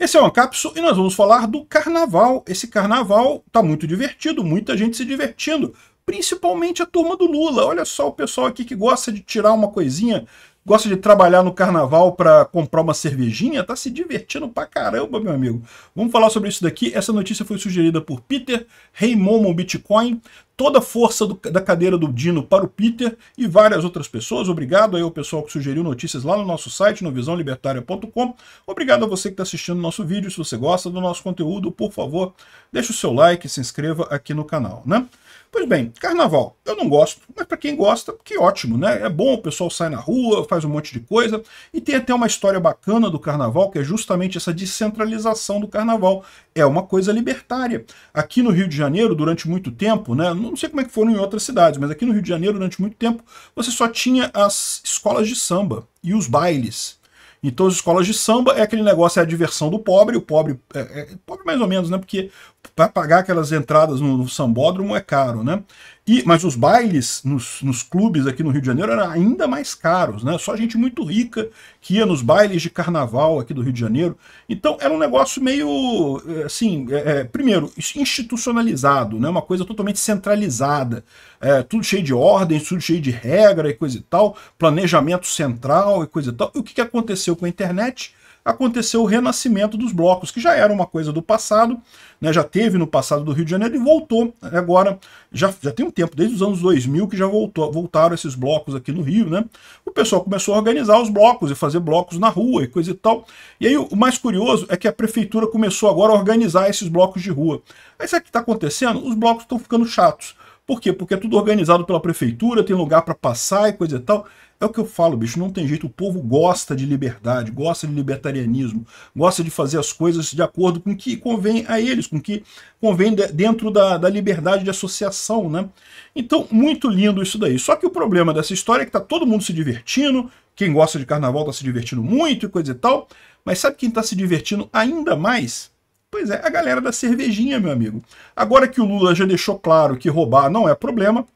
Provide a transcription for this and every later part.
Esse é o Ancapso e nós vamos falar do carnaval. Esse carnaval tá muito divertido, muita gente se divertindo, principalmente a turma do Lula. Olha só o pessoal aqui que gosta de tirar uma coisinha gosta de trabalhar no carnaval para comprar uma cervejinha, tá se divertindo pra caramba, meu amigo. Vamos falar sobre isso daqui. Essa notícia foi sugerida por Peter, Rei Bitcoin, toda a força do, da cadeira do Dino para o Peter e várias outras pessoas. Obrigado aí ao pessoal que sugeriu notícias lá no nosso site, no visãolibertaria.com. Obrigado a você que está assistindo o nosso vídeo. Se você gosta do nosso conteúdo, por favor, deixe o seu like e se inscreva aqui no canal, né? Pois bem, carnaval, eu não gosto, mas para quem gosta, que ótimo, né? É bom, o pessoal sai na rua, faz faz um monte de coisa. E tem até uma história bacana do carnaval, que é justamente essa descentralização do carnaval. É uma coisa libertária. Aqui no Rio de Janeiro, durante muito tempo, né, não sei como é que foram em outras cidades, mas aqui no Rio de Janeiro, durante muito tempo, você só tinha as escolas de samba e os bailes. Então as escolas de samba é aquele negócio, é a diversão do pobre, o pobre, é, é, pobre mais ou menos, né? Porque para pagar aquelas entradas no, no, sambódromo é caro, né? E, mas os bailes nos, nos, clubes aqui no Rio de Janeiro eram ainda mais caros, né? Só gente muito rica que ia nos bailes de carnaval aqui do Rio de Janeiro. Então era um negócio meio, eh, assim, é, primeiro, institucionalizado, né? Uma coisa totalmente centralizada. É, tudo cheio de ordens, tudo cheio de regra e coisa e tal, planejamento central e coisa e tal. E o que, que aconteceu com a internet? aconteceu o renascimento dos blocos, que já era uma coisa do passado, né, já teve no passado do Rio de Janeiro e voltou agora, já, já tem um tempo, desde os anos 2000 que já voltou, voltaram esses blocos aqui no Rio, né? O pessoal começou a organizar os blocos e fazer blocos na rua e coisa e tal. E aí o mais curioso é que a prefeitura começou agora a organizar esses blocos de rua. Aí sabe o que está acontecendo? Os blocos estão ficando chatos. Por quê? Porque é tudo organizado pela prefeitura, tem lugar para passar e coisa e tal. É o que eu falo, bicho, não tem jeito. O povo gosta de liberdade, gosta de libertarianismo, gosta de fazer as coisas de acordo com o que convém a eles, com o que convém dentro da, da liberdade de associação, né? Então, muito lindo isso daí. Só que o problema dessa história é que tá todo mundo se divertindo, quem gosta de carnaval tá se divertindo muito e coisa e tal, mas sabe quem tá se divertindo ainda mais? Pois é, a galera da cervejinha, meu amigo. Agora que o Lula já deixou claro que roubar não é problema,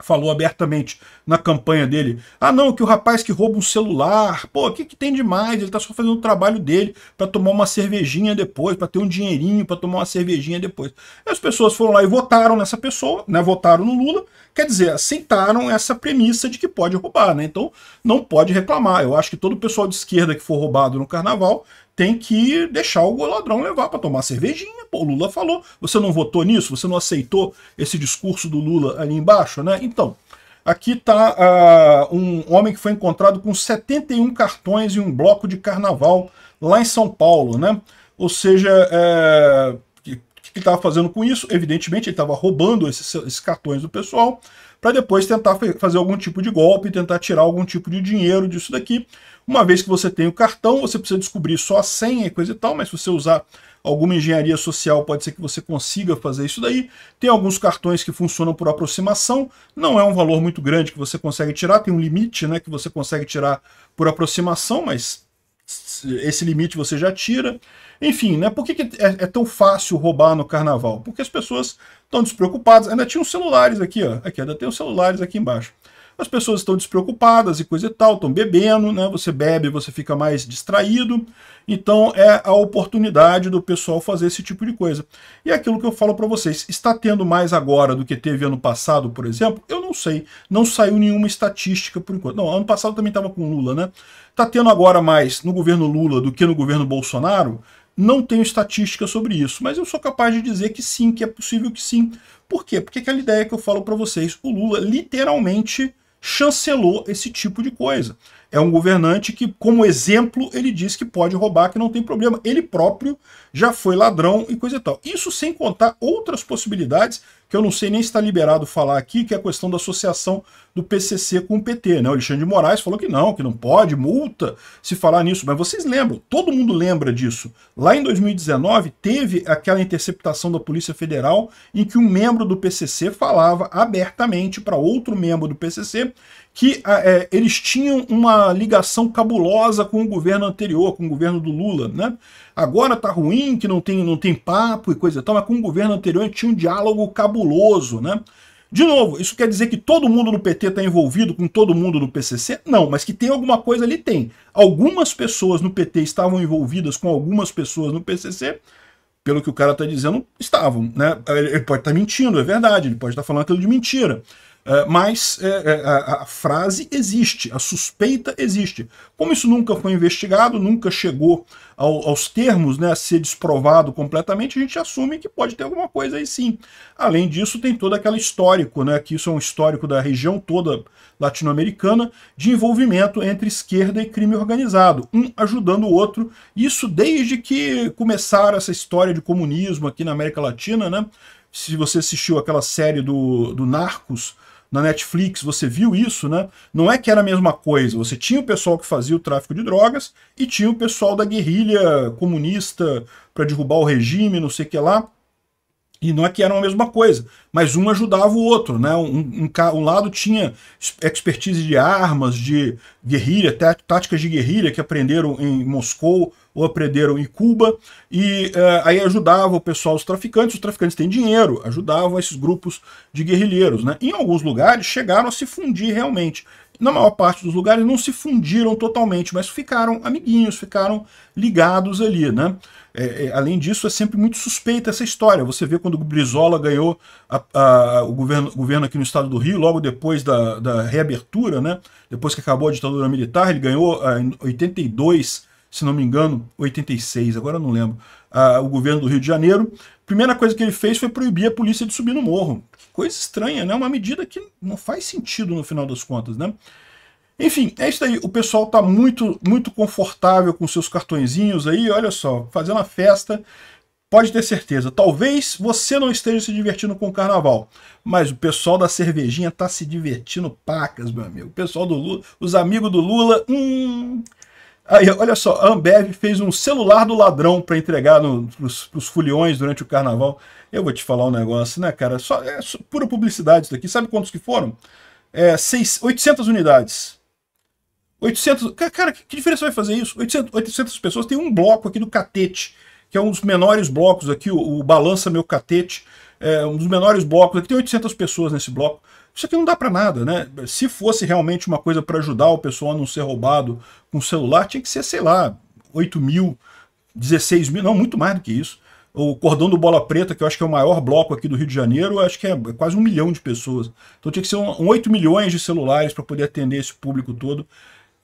falou abertamente na campanha dele, ah não, que o rapaz que rouba um celular, pô, o que, que tem demais? Ele tá só fazendo o trabalho dele para tomar uma cervejinha depois, para ter um dinheirinho para tomar uma cervejinha depois. E as pessoas foram lá e votaram nessa pessoa, né, votaram no Lula, quer dizer, aceitaram essa premissa de que pode roubar, né? Então não pode reclamar. Eu acho que todo o pessoal de esquerda que for roubado no carnaval tem que deixar o ladrão levar para tomar cervejinha. Pô, o Lula falou, você não votou nisso? Você não aceitou esse discurso do Lula ali embaixo, né? Então, aqui está uh, ah, um homem que foi encontrado com 71 cartões e um bloco de carnaval lá em São Paulo, né? Ou seja, é, ele estava fazendo com isso? Evidentemente, ele estava roubando esses, esses, cartões do pessoal para depois tentar fazer algum tipo de golpe, tentar tirar algum tipo de dinheiro disso daqui. Uma vez que você tem o cartão, você precisa descobrir só a senha e coisa e tal, mas se você usar alguma engenharia social, pode ser que você consiga fazer isso daí. Tem alguns cartões que funcionam por aproximação, não é um valor muito grande que você consegue tirar, tem um limite né, que você consegue tirar por aproximação, mas esse limite você já tira. Enfim, né? Por que, que é, é, tão fácil roubar no carnaval? Porque as pessoas estão despreocupadas. Ainda tinha os celulares aqui, ó. Aqui ainda tem os celulares aqui embaixo. As pessoas estão despreocupadas e coisa e tal, estão bebendo, né? Você bebe, você fica mais distraído. Então é a oportunidade do pessoal fazer esse tipo de coisa. E é aquilo que eu falo para vocês, está tendo mais agora do que teve ano passado, por exemplo? Eu sei. Não saiu nenhuma estatística por enquanto. Não, ano passado também estava com Lula, né? Tá tendo agora mais no governo Lula do que no governo Bolsonaro? Não tenho estatística sobre isso, mas eu sou capaz de dizer que sim, que é possível que sim. Por quê? Porque aquela ideia que eu falo para vocês, o Lula literalmente chancelou esse tipo de coisa. É um governante que, como exemplo, ele diz que pode roubar, que não tem problema. Ele próprio já foi ladrão e coisa e tal. Isso sem contar outras possibilidades que eu não sei nem se está liberado falar aqui, que é a questão da associação do PCC com o PT. Né? O Alexandre de Moraes falou que não, que não pode, multa se falar nisso. Mas vocês lembram, todo mundo lembra disso. Lá em 2019, teve aquela interceptação da Polícia Federal em que um membro do PCC falava abertamente para outro membro do PCC que ah, é, eles tinham uma ligação cabulosa com o governo anterior, com o governo do Lula, né? Agora tá ruim, que não tem, não tem papo e coisa e tal, mas com o governo anterior tinha um diálogo cabuloso, né? De novo, isso quer dizer que todo mundo no PT está envolvido com todo mundo no PCC? Não, mas que tem alguma coisa ali, tem. Algumas pessoas no PT estavam envolvidas com algumas pessoas no PCC, pelo que o cara está dizendo, estavam. Né? Ele pode estar tá mentindo, é verdade, ele pode estar tá falando aquilo de mentira. Eh, mas eh, eh, a, a frase existe, a suspeita existe. Como isso nunca foi investigado, nunca chegou ao, aos termos né, a ser desprovado completamente, a gente assume que pode ter alguma coisa aí sim. Além disso, tem todo aquele histórico, né, que isso é um histórico da região toda latino-americana, de envolvimento entre esquerda e crime organizado, um ajudando o outro, isso desde que começaram essa história de comunismo aqui na América Latina, né? Se você assistiu aquela série do, do Narcos, na Netflix, você viu isso, né? Não é que era a mesma coisa. Você tinha o pessoal que fazia o tráfico de drogas e tinha o pessoal da guerrilha comunista para derrubar o regime, não sei o que lá. E não é que eram a mesma coisa, mas um ajudava o outro, né? Um, um, um lado tinha expertise de armas, de guerrilha, tá, táticas de guerrilha que aprenderam em Moscou ou aprenderam em Cuba, e uh, aí ajudava o pessoal, os traficantes, os traficantes têm dinheiro, ajudavam esses grupos de guerrilheiros, né? Em alguns lugares chegaram a se fundir realmente na maior parte dos lugares, não se fundiram totalmente, mas ficaram amiguinhos, ficaram ligados ali, né? É, é, além disso, é sempre muito suspeita essa história. Você vê quando o Brizola ganhou a, a, o governo, governo aqui no estado do Rio, logo depois da, da reabertura, né? depois que acabou a ditadura militar, ele ganhou a, ah, em 82, se não me engano, 86, agora não lembro, o governo do Rio de Janeiro, a primeira coisa que ele fez foi proibir a polícia de subir no morro. Coisa estranha, né? Uma medida que não faz sentido no final das contas, né? Enfim, é isso aí. O pessoal está muito, muito confortável com seus cartõezinhos aí, olha só, fazendo a festa. Pode ter certeza, talvez você não esteja se divertindo com o carnaval, mas o pessoal da cervejinha tá se divertindo pacas, meu amigo. O pessoal do Lula, os amigos do Lula, hum, Aí, olha só, a Ambev fez um celular do ladrão para entregar no, pros, pros durante o carnaval. Eu vou te falar um negócio, né, cara? Só, é só, pura publicidade isso daqui. Sabe quantos que foram? É, seis, 800 unidades. 800... Cara, que, que diferença vai fazer isso? 800, 800 pessoas. Tem um bloco aqui do Catete, que é um dos menores blocos aqui, o, o Balança Meu Catete. É um dos menores blocos aqui. Tem 800 pessoas nesse bloco. Isso aqui não dá para nada, né? Se fosse realmente uma coisa para ajudar o pessoal a não ser roubado com celular, tinha que ser, sei lá, 8 mil, 16 mil, não, muito mais do que isso. O cordão do Bola Preta, que eu acho que é o maior bloco aqui do Rio de Janeiro, acho que é, é quase um milhão de pessoas. Então tinha que ser um, um 8 milhões de celulares para poder atender esse público todo.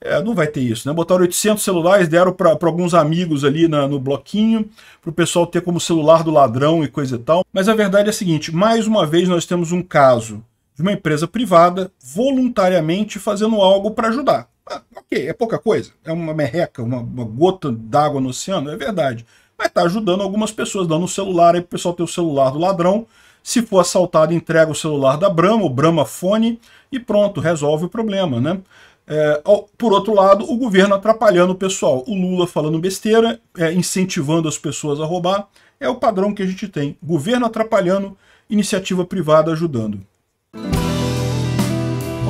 É, não vai ter isso, né? Botaram 800 celulares, deram para alguns amigos ali na, no bloquinho, para o pessoal ter como celular do ladrão e coisa e tal. Mas a verdade é a seguinte, mais uma vez nós temos um caso de uma empresa privada voluntariamente fazendo algo para ajudar. Ah, ok, é pouca coisa, é uma merreca, uma, uma gota d'água no oceano, é verdade. Mas está ajudando algumas pessoas, dando um celular aí para o pessoal ter o celular do ladrão. Se for assaltado, entrega o celular da Brahma, o Brahma Fone, e pronto, resolve o problema, né? É, por outro lado, o governo atrapalhando o pessoal. O Lula falando besteira, é, incentivando as pessoas a roubar. É o padrão que a gente tem. Governo atrapalhando, iniciativa privada ajudando.